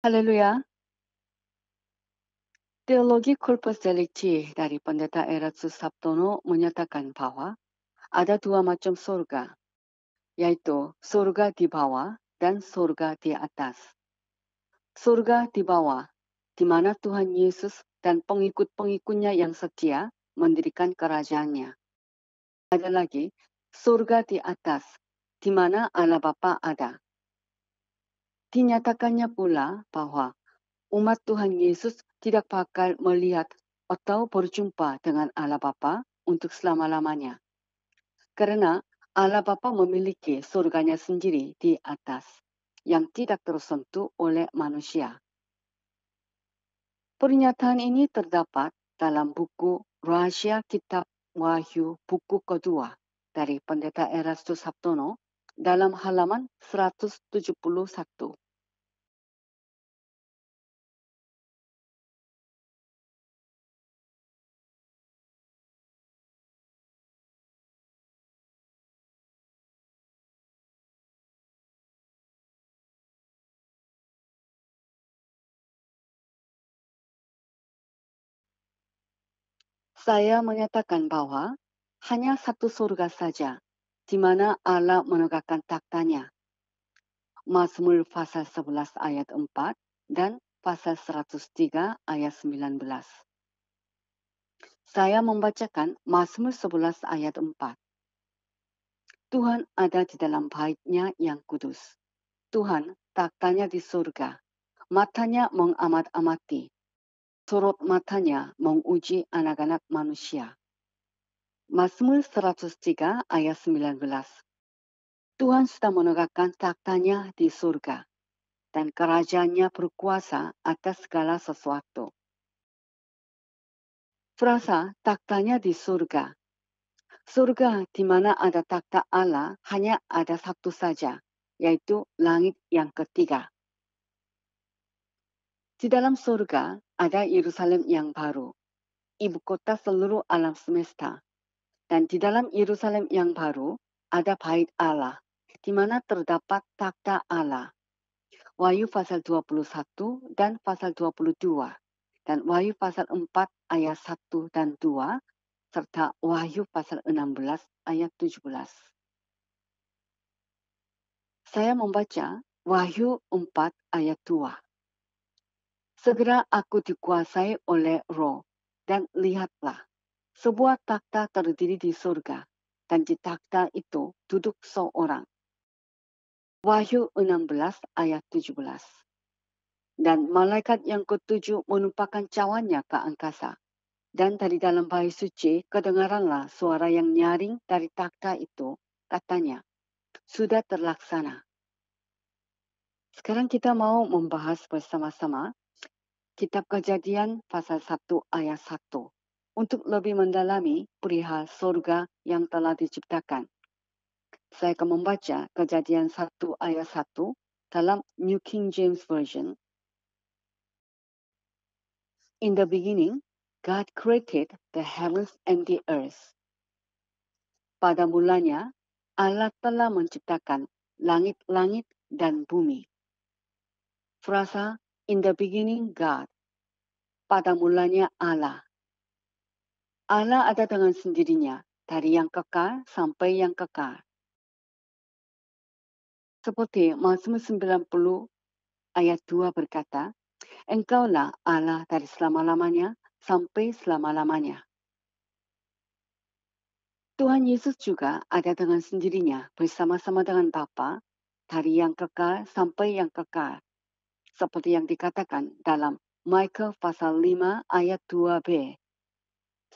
Haleluya. Teologi korpus delikti dari pendeta Eratsu Sabtono menyatakan bahwa ada dua macam surga, yaitu surga di bawah dan surga di atas. Surga di bawah, di mana Tuhan Yesus dan pengikut-pengikutnya yang setia mendirikan kerajaannya. Ada lagi surga di atas, di mana Allah Bapa ada, Dinyatakannya pula bahwa umat Tuhan Yesus tidak bakal melihat atau berjumpa dengan Allah Bapa untuk selama-lamanya. Karena Allah Bapa memiliki surganya sendiri di atas yang tidak tersentuh oleh manusia. Pernyataan ini terdapat dalam buku Rahasia Kitab Wahyu buku kedua dari Pendeta Erastus Sabtono dalam halaman 171. saya menyatakan bahwa hanya satu surga saja di mana Allah menegakkan taktanya. Mazmur pasal 11 ayat 4 dan pasal 103 ayat 19. Saya membacakan Mazmur 11 ayat 4. Tuhan ada di dalam baitnya yang kudus. Tuhan taktanya di surga. Matanya mengamat-amati sorot matanya menguji anak-anak manusia. Mazmur 103 ayat 19 Tuhan sudah menegakkan taktanya di surga, dan kerajaannya berkuasa atas segala sesuatu. Frasa taktanya di surga. Surga di mana ada takta Allah hanya ada satu saja, yaitu langit yang ketiga. Di dalam surga, ada Yerusalem yang baru, ibu kota seluruh alam semesta. Dan di dalam Yerusalem yang baru ada bait Allah, di mana terdapat takhta Allah. Wahyu pasal 21 dan pasal 22, dan Wahyu pasal 4 ayat 1 dan 2, serta Wahyu pasal 16 ayat 17. Saya membaca Wahyu 4 ayat 2. Segera aku dikuasai oleh roh, dan lihatlah, sebuah takhta terdiri di surga, dan di takhta itu duduk seorang. Wahyu 16 ayat 17 Dan malaikat yang ketujuh menumpahkan cawannya ke angkasa. Dan dari dalam bayi suci kedengaranlah suara yang nyaring dari takhta itu, katanya, sudah terlaksana. Sekarang kita mau membahas bersama-sama Kitab Kejadian pasal 1 ayat 1 untuk lebih mendalami perihal surga yang telah diciptakan. Saya akan membaca Kejadian 1 ayat 1 dalam New King James Version. In the beginning, God created the heavens and the earth. Pada mulanya, Allah telah menciptakan langit-langit dan bumi. Frasa In the beginning God. Pada mulanya Allah. Allah ada dengan sendirinya dari yang kekal sampai yang kekal. Seperti Mazmur 90 ayat 2 berkata, Engkaulah Allah dari selama-lamanya sampai selama-lamanya. Tuhan Yesus juga ada dengan sendirinya bersama-sama dengan Bapa dari yang kekal sampai yang kekal seperti yang dikatakan dalam Michael pasal 5 ayat 2b.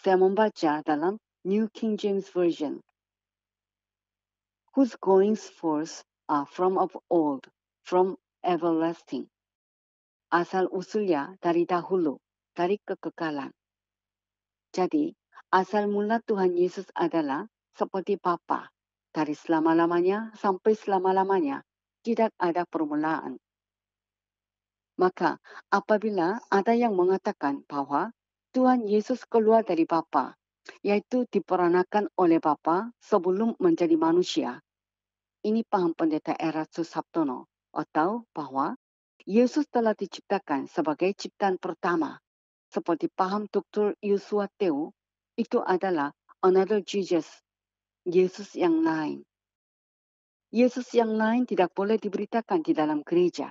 Saya membaca dalam New King James Version. Whose goings forth are from of old, from everlasting. Asal usulnya dari dahulu, dari kekekalan. Jadi, asal mula Tuhan Yesus adalah seperti Bapa, dari selama-lamanya sampai selama-lamanya, tidak ada permulaan maka apabila ada yang mengatakan bahwa Tuhan Yesus keluar dari Bapa, yaitu diperanakan oleh Bapa sebelum menjadi manusia. Ini paham pendeta Eratus Sabtono, atau bahwa Yesus telah diciptakan sebagai ciptaan pertama. Seperti paham Dr. Yusua Teo, itu adalah another Jesus, Yesus yang lain. Yesus yang lain tidak boleh diberitakan di dalam gereja.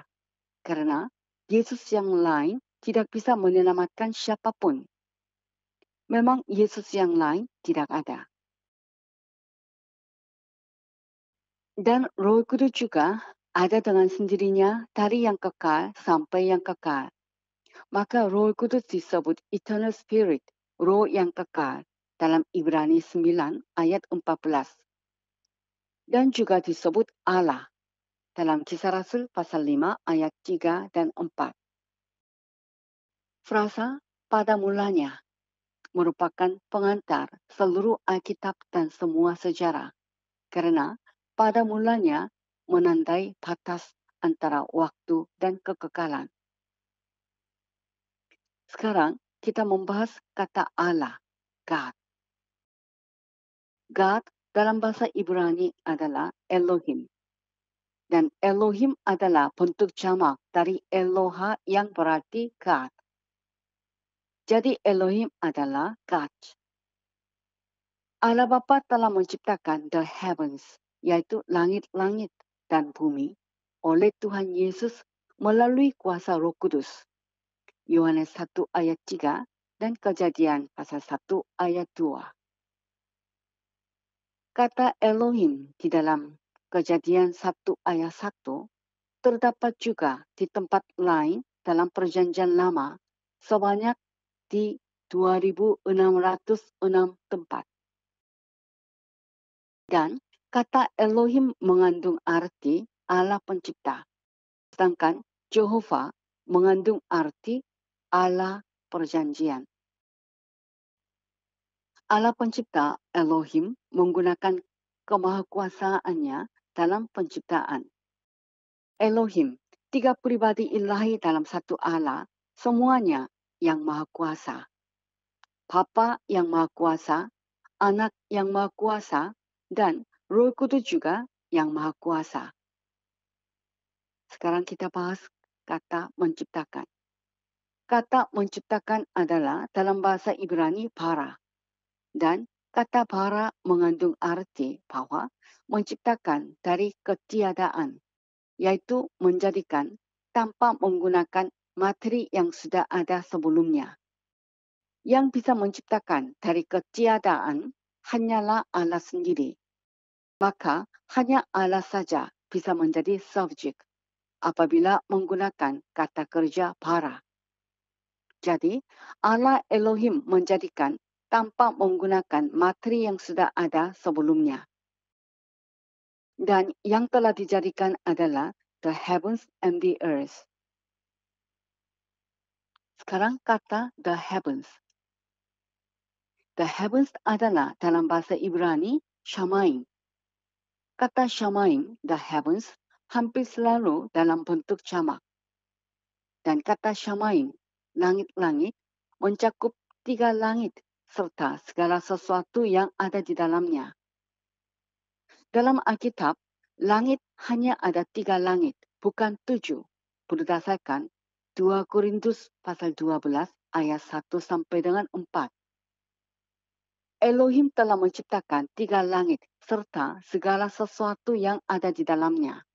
Karena Yesus yang lain tidak bisa menyelamatkan siapapun. Memang Yesus yang lain tidak ada. Dan roh kudus juga ada dengan sendirinya dari yang kekal sampai yang kekal. Maka roh kudus disebut eternal spirit, roh yang kekal dalam Ibrani 9 ayat 14. Dan juga disebut Allah dalam kisah Rasul pasal 5 ayat 3 dan 4. Frasa pada mulanya merupakan pengantar seluruh Alkitab dan semua sejarah. Karena pada mulanya menandai batas antara waktu dan kekekalan. Sekarang kita membahas kata Allah, God. God dalam bahasa Ibrani adalah Elohim dan Elohim adalah bentuk jamak dari Eloha yang berarti God. Jadi Elohim adalah God. Allah Bapa telah menciptakan the heavens, yaitu langit-langit dan bumi, oleh Tuhan Yesus melalui kuasa roh kudus. Yohanes 1 ayat 3 dan kejadian pasal 1 ayat 2. Kata Elohim di dalam Kejadian 1 ayat 1 terdapat juga di tempat lain dalam perjanjian lama sebanyak di 2606 tempat. Dan kata Elohim mengandung arti Allah pencipta, sedangkan Jehova mengandung arti Allah perjanjian. Allah pencipta Elohim menggunakan kemahakuasaannya dalam penciptaan. Elohim, tiga pribadi ilahi dalam satu Allah, semuanya yang maha kuasa. Papa yang maha kuasa, anak yang maha kuasa, dan roh kudus juga yang maha kuasa. Sekarang kita bahas kata menciptakan. Kata menciptakan adalah dalam bahasa Ibrani para dan Kata bara mengandung arti bahwa menciptakan dari ketiadaan, yaitu menjadikan tanpa menggunakan materi yang sudah ada sebelumnya. Yang bisa menciptakan dari ketiadaan hanyalah Allah sendiri. Maka hanya Allah saja bisa menjadi subjek apabila menggunakan kata kerja para. Jadi, Allah Elohim menjadikan tanpa menggunakan materi yang sudah ada sebelumnya. Dan yang telah dijadikan adalah the heavens and the earth. Sekarang kata the heavens. The heavens adalah dalam bahasa Ibrani Shamaim. Kata Shamaim, the heavens, hampir selalu dalam bentuk jamak. Dan kata Shamaim, langit-langit, mencakup tiga langit serta segala sesuatu yang ada di dalamnya. Dalam Alkitab, langit hanya ada tiga langit, bukan tujuh, berdasarkan 2 Korintus pasal 12 ayat 1 sampai dengan 4. Elohim telah menciptakan tiga langit serta segala sesuatu yang ada di dalamnya.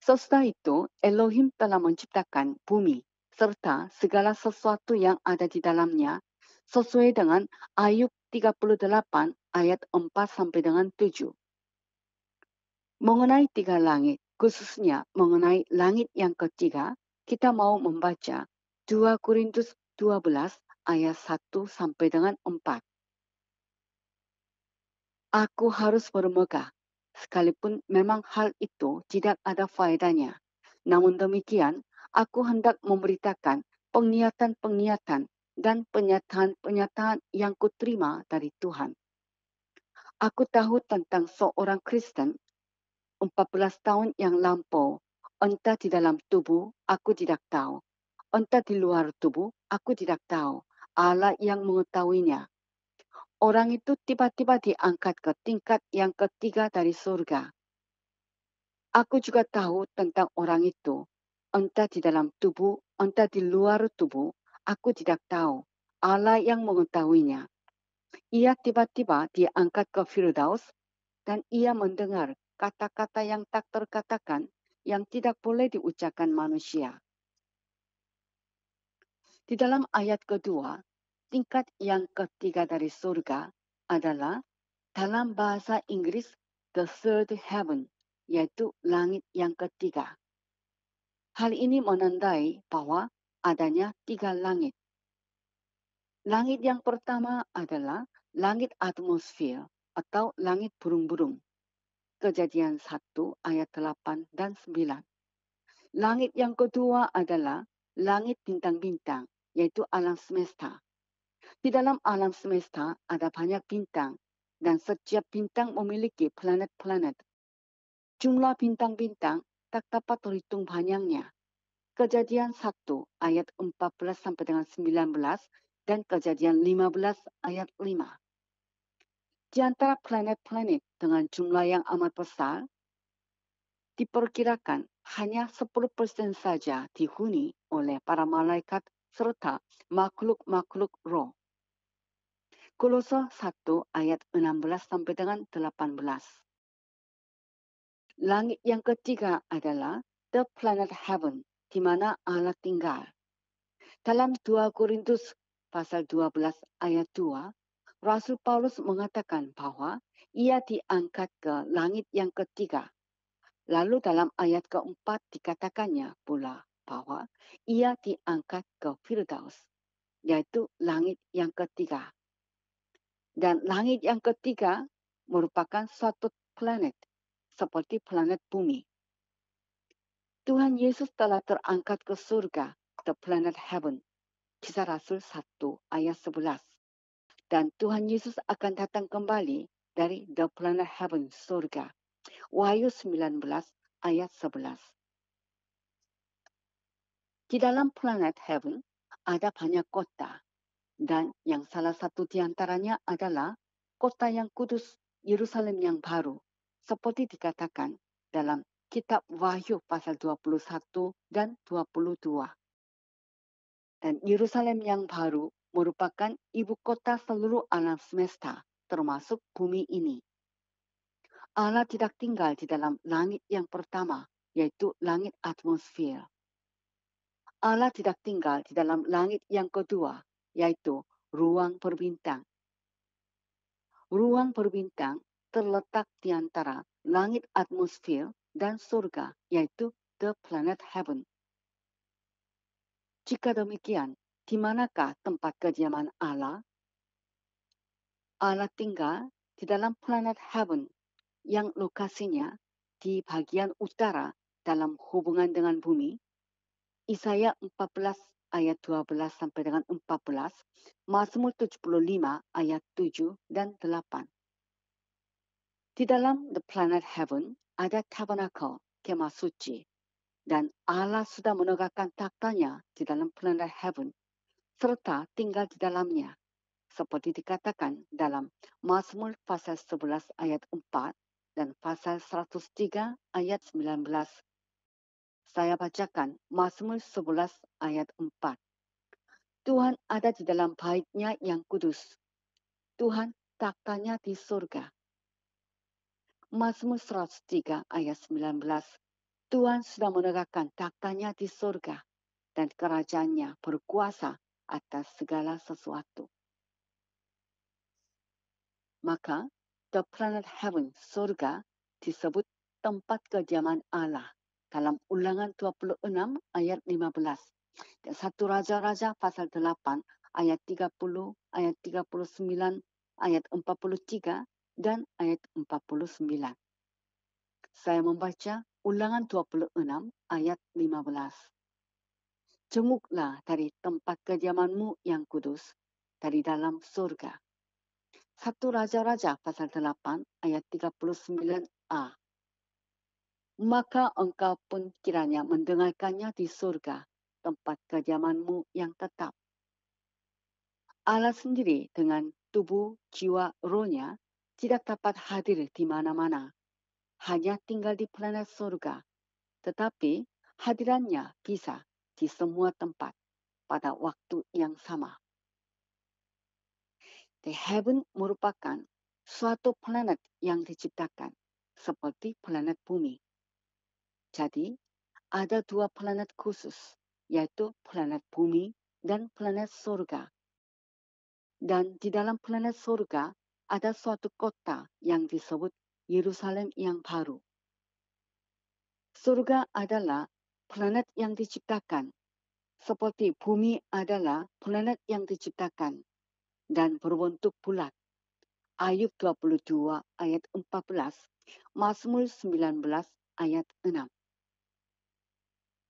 Sesudah itu, Elohim telah menciptakan bumi serta segala sesuatu yang ada di dalamnya sesuai dengan Ayub 38 ayat 4 sampai dengan 7. Mengenai tiga langit, khususnya mengenai langit yang ketiga, kita mau membaca 2 Korintus 12 ayat 1 sampai dengan 4. Aku harus bermegah, sekalipun memang hal itu tidak ada faedahnya. Namun demikian, aku hendak memberitakan penglihatan-penglihatan dan penyataan-penyataan yang kuterima dari Tuhan. Aku tahu tentang seorang Kristen 14 tahun yang lampau. Entah di dalam tubuh, aku tidak tahu. Entah di luar tubuh, aku tidak tahu. Allah yang mengetahuinya. Orang itu tiba-tiba diangkat ke tingkat yang ketiga dari surga. Aku juga tahu tentang orang itu. Entah di dalam tubuh, entah di luar tubuh, Aku tidak tahu. Allah yang mengetahuinya. Ia tiba-tiba diangkat ke Firdaus dan ia mendengar kata-kata yang tak terkatakan yang tidak boleh diucapkan manusia. Di dalam ayat kedua, tingkat yang ketiga dari surga adalah dalam bahasa Inggris the third heaven, yaitu langit yang ketiga. Hal ini menandai bahwa adanya tiga langit. Langit yang pertama adalah langit atmosfer atau langit burung-burung. Kejadian 1 ayat 8 dan 9. Langit yang kedua adalah langit bintang-bintang, yaitu alam semesta. Di dalam alam semesta ada banyak bintang, dan setiap bintang memiliki planet-planet. Jumlah bintang-bintang tak dapat terhitung banyaknya. Kejadian 1 ayat 14 sampai dengan 19 dan kejadian 15 ayat 5. Di antara planet-planet dengan jumlah yang amat besar, diperkirakan hanya 10% saja dihuni oleh para malaikat serta makhluk-makhluk roh. Kolose 1 ayat 16 sampai dengan 18. Langit yang ketiga adalah the planet heaven di mana Allah tinggal. Dalam 2 Korintus pasal 12 ayat 2, Rasul Paulus mengatakan bahwa ia diangkat ke langit yang ketiga. Lalu dalam ayat keempat dikatakannya pula bahwa ia diangkat ke Firdaus, yaitu langit yang ketiga. Dan langit yang ketiga merupakan suatu planet, seperti planet bumi. Tuhan Yesus telah terangkat ke surga, the planet heaven. kisah Rasul 1 ayat 11. Dan Tuhan Yesus akan datang kembali dari the planet heaven, surga. Wahyu 19 ayat 11. Di dalam planet heaven ada banyak kota. Dan yang salah satu di antaranya adalah kota yang kudus, Yerusalem yang baru. Seperti dikatakan dalam kitab Wahyu pasal 21 dan 22. Dan Yerusalem yang baru merupakan ibu kota seluruh alam semesta, termasuk bumi ini. Allah tidak tinggal di dalam langit yang pertama, yaitu langit atmosfer. Allah tidak tinggal di dalam langit yang kedua, yaitu ruang perbintang. Ruang perbintang terletak di antara langit atmosfer dan surga, yaitu the planet heaven. Jika demikian, di manakah tempat kediaman Allah? Allah tinggal di dalam planet heaven yang lokasinya di bagian utara dalam hubungan dengan bumi. Isaya 14 ayat 12 sampai dengan 14, Mazmur 75 ayat 7 dan 8. Di dalam the planet heaven, ada tabernakel kemah suci dan Allah sudah menegakkan taktanya di dalam planet heaven serta tinggal di dalamnya. Seperti dikatakan dalam Mazmur pasal 11 ayat 4 dan pasal 103 ayat 19. Saya bacakan Mazmur 11 ayat 4. Tuhan ada di dalam baiknya yang kudus. Tuhan taktanya di surga. Mazmur 103 ayat 19. Tuhan sudah menegakkan taktanya di surga dan kerajaannya berkuasa atas segala sesuatu. Maka, the planet heaven, surga, disebut tempat kediaman Allah dalam ulangan 26 ayat 15. Dan satu Raja-Raja pasal 8 ayat 30, ayat 39, ayat 43, dan ayat 49. Saya membaca ulangan 26 ayat 15. Jenguklah dari tempat kediamanmu yang kudus, dari dalam surga. Satu Raja-Raja pasal 8 ayat 39a. Maka engkau pun kiranya mendengarkannya di surga, tempat kediamanmu yang tetap. Allah sendiri dengan tubuh, jiwa, rohnya tidak dapat hadir di mana-mana. Hanya tinggal di planet surga. Tetapi hadirannya bisa di semua tempat pada waktu yang sama. The heaven merupakan suatu planet yang diciptakan seperti planet bumi. Jadi, ada dua planet khusus, yaitu planet bumi dan planet surga. Dan di dalam planet surga ada suatu kota yang disebut Yerusalem yang baru. Surga adalah planet yang diciptakan, seperti bumi adalah planet yang diciptakan dan berbentuk bulat. Ayub 22 ayat 14, Mazmur 19 ayat 6.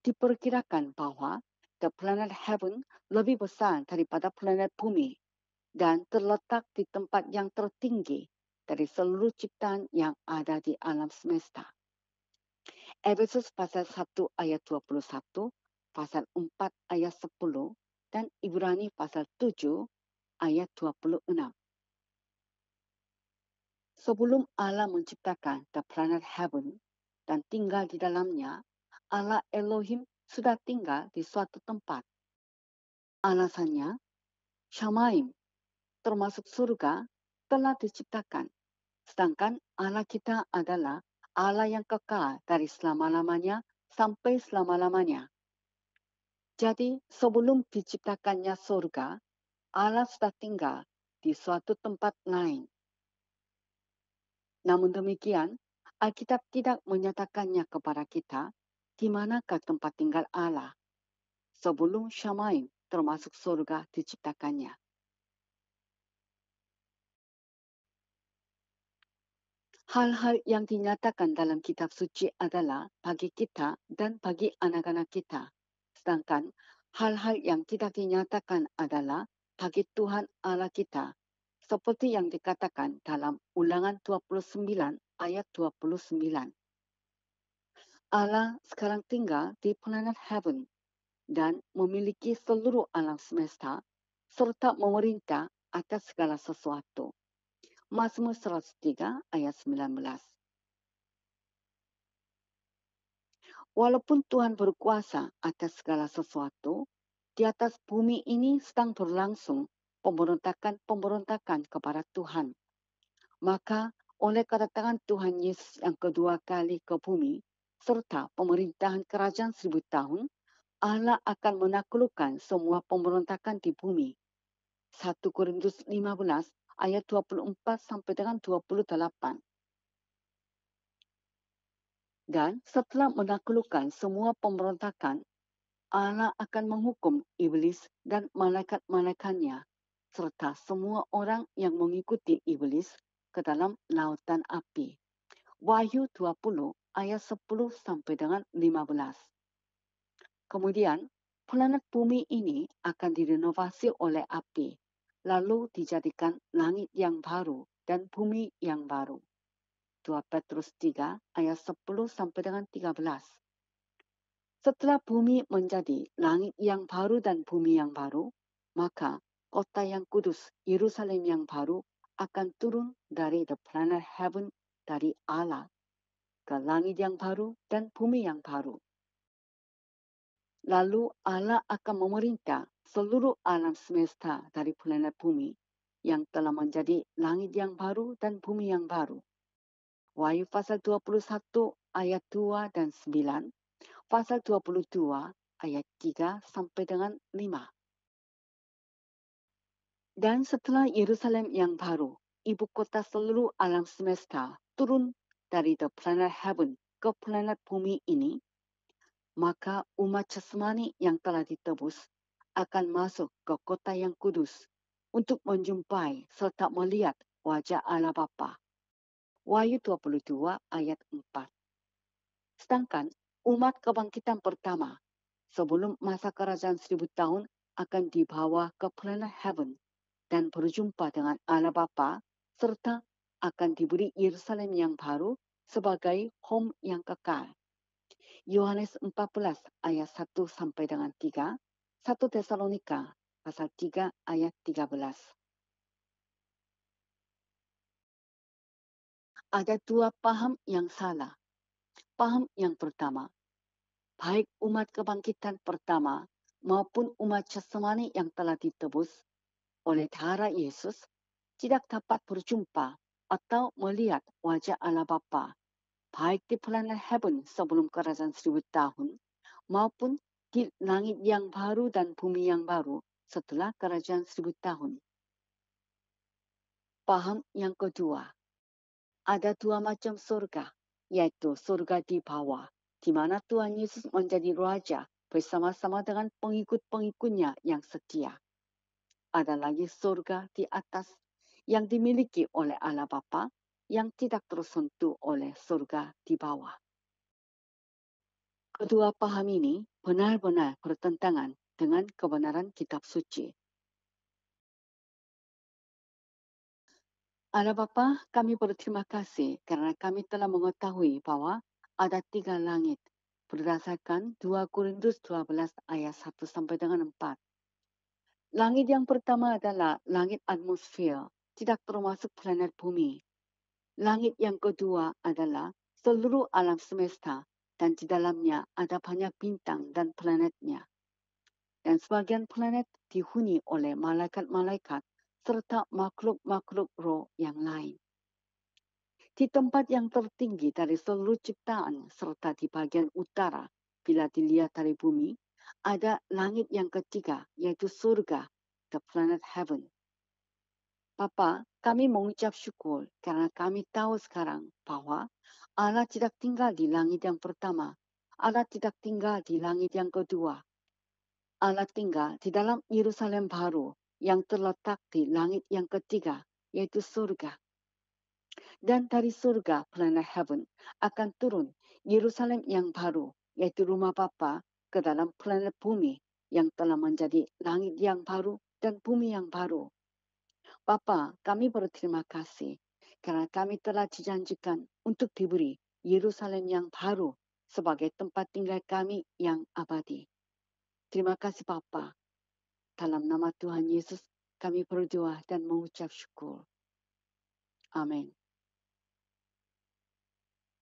Diperkirakan bahwa the planet heaven lebih besar daripada planet bumi dan terletak di tempat yang tertinggi dari seluruh ciptaan yang ada di alam semesta. Efesus pasal 1 ayat 21, pasal 4 ayat 10, dan Ibrani pasal 7 ayat 26. Sebelum Allah menciptakan the planet heaven dan tinggal di dalamnya, Allah Elohim sudah tinggal di suatu tempat. Alasannya, Shamaim termasuk surga, telah diciptakan. Sedangkan Allah kita adalah Allah yang kekal dari selama-lamanya sampai selama-lamanya. Jadi sebelum diciptakannya surga, Allah sudah tinggal di suatu tempat lain. Namun demikian, Alkitab tidak menyatakannya kepada kita di manakah tempat tinggal Allah sebelum Syamaim termasuk surga diciptakannya. Hal-hal yang dinyatakan dalam kitab suci adalah bagi kita dan bagi anak-anak kita. Sedangkan hal-hal yang tidak dinyatakan adalah bagi Tuhan Allah kita. Seperti yang dikatakan dalam ulangan 29 ayat 29. Allah sekarang tinggal di planet heaven dan memiliki seluruh alam semesta serta memerintah atas segala sesuatu. Mazmur 103 ayat 19. Walaupun Tuhan berkuasa atas segala sesuatu, di atas bumi ini sedang berlangsung pemberontakan-pemberontakan kepada Tuhan. Maka oleh kedatangan Tuhan Yesus yang kedua kali ke bumi, serta pemerintahan kerajaan seribu tahun, Allah akan menaklukkan semua pemberontakan di bumi. 1 Korintus 15 ayat 24 sampai dengan 28. Dan setelah menaklukkan semua pemberontakan, Allah akan menghukum iblis dan malaikat-malaikatnya serta semua orang yang mengikuti iblis ke dalam lautan api. Wahyu 20 ayat 10 sampai dengan 15. Kemudian, planet bumi ini akan direnovasi oleh api lalu dijadikan langit yang baru dan bumi yang baru. 2 Petrus 3 ayat 10 sampai dengan 13. Setelah bumi menjadi langit yang baru dan bumi yang baru, maka kota yang kudus, Yerusalem yang baru akan turun dari the planet heaven dari Allah ke langit yang baru dan bumi yang baru. Lalu Allah akan memerintah seluruh alam semesta dari planet bumi yang telah menjadi langit yang baru dan bumi yang baru. Wahyu pasal 21 ayat 2 dan 9, pasal 22 ayat 3 sampai dengan 5. Dan setelah Yerusalem yang baru, ibu kota seluruh alam semesta turun dari the planet heaven ke planet bumi ini, maka umat jasmani yang telah ditebus akan masuk ke kota yang kudus untuk menjumpai serta melihat wajah Allah Bapa. Wahyu 22 ayat 4. Sedangkan umat kebangkitan pertama sebelum masa kerajaan seribu tahun akan dibawa ke planet heaven dan berjumpa dengan Allah Bapa serta akan diberi Yerusalem yang baru sebagai home yang kekal. Yohanes 14 ayat 1 sampai dengan 3 1 Tesalonika pasal 3 ayat 13. Ada dua paham yang salah. Paham yang pertama, baik umat kebangkitan pertama maupun umat jasmani yang telah ditebus oleh darah Yesus tidak dapat berjumpa atau melihat wajah Allah Bapa, baik di planet heaven sebelum kerajaan seribu tahun maupun di langit yang baru dan bumi yang baru setelah kerajaan seribu tahun. Paham yang kedua, ada dua macam surga, yaitu surga di bawah, di mana Tuhan Yesus menjadi raja bersama-sama dengan pengikut-pengikutnya yang setia. Ada lagi surga di atas yang dimiliki oleh Allah Bapa yang tidak tersentuh oleh surga di bawah. Kedua paham ini benar-benar bertentangan dengan kebenaran kitab suci. Allah Bapa, kami berterima kasih karena kami telah mengetahui bahwa ada tiga langit berdasarkan 2 Korintus 12 ayat 1 sampai dengan 4. Langit yang pertama adalah langit atmosfer, tidak termasuk planet bumi. Langit yang kedua adalah seluruh alam semesta, dan di dalamnya ada banyak bintang dan planetnya. Dan sebagian planet dihuni oleh malaikat-malaikat serta makhluk-makhluk roh yang lain. Di tempat yang tertinggi dari seluruh ciptaan serta di bagian utara, bila dilihat dari bumi, ada langit yang ketiga, yaitu surga, the planet heaven. Papa, kami mengucap syukur karena kami tahu sekarang bahwa Allah tidak tinggal di langit yang pertama. Allah tidak tinggal di langit yang kedua. Allah tinggal di dalam Yerusalem baru yang terletak di langit yang ketiga, yaitu surga. Dan dari surga, planet heaven, akan turun Yerusalem yang baru, yaitu rumah Bapa ke dalam planet bumi yang telah menjadi langit yang baru dan bumi yang baru Bapa, kami berterima kasih karena kami telah dijanjikan untuk diberi Yerusalem yang baru sebagai tempat tinggal kami yang abadi. Terima kasih Bapa. Dalam nama Tuhan Yesus kami berdoa dan mengucap syukur. Amin.